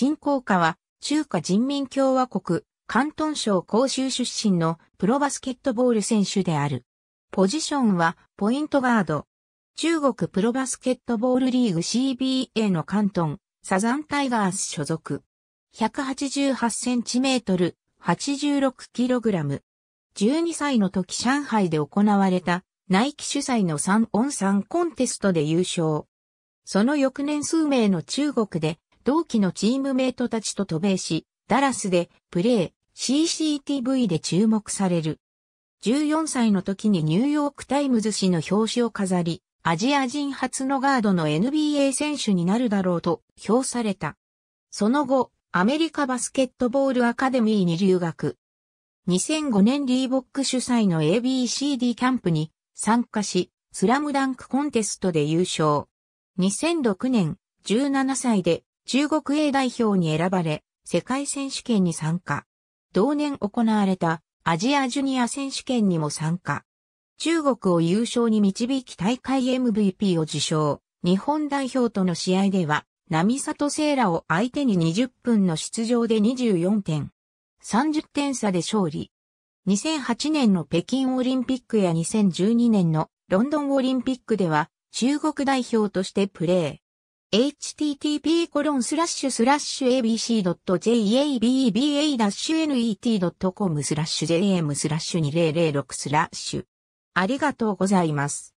陳光華は、中華人民共和国、広東省広州出身のプロバスケットボール選手である。ポジションは、ポイントガード。中国プロバスケットボールリーグ CBA の広東、サザンタイガース所属。188センチメートル、86キログラム。12歳の時上海で行われた、ナイキ主催の3オン3コンテストで優勝。その翌年数名の中国で同期のチームメイトたちと渡米し、ダラスでプレー、CCTV で注目される。14歳の時にニューヨークタイムズ氏の表紙を飾り、アジア人初のガードの NBA 選手になるだろうと評された。その後、アメリカバスケットボールアカデミーに留学。2005年リーボック主催の ABCD キャンプに参加し、スラムダンクコンテストで優勝。2006年、17歳で中国 A 代表に選ばれ、世界選手権に参加。同年行われたアジアジュニア選手権にも参加。中国を優勝に導き大会 MVP を受賞。日本代表との試合では、並里聖羅を相手に20分の出場で24点。30点差で勝利。2008年の北京オリンピックや2012年のロンドンオリンピックでは中国代表としてプレー。http://abc.jabba-net.com/jm/2006 ありがとうございます。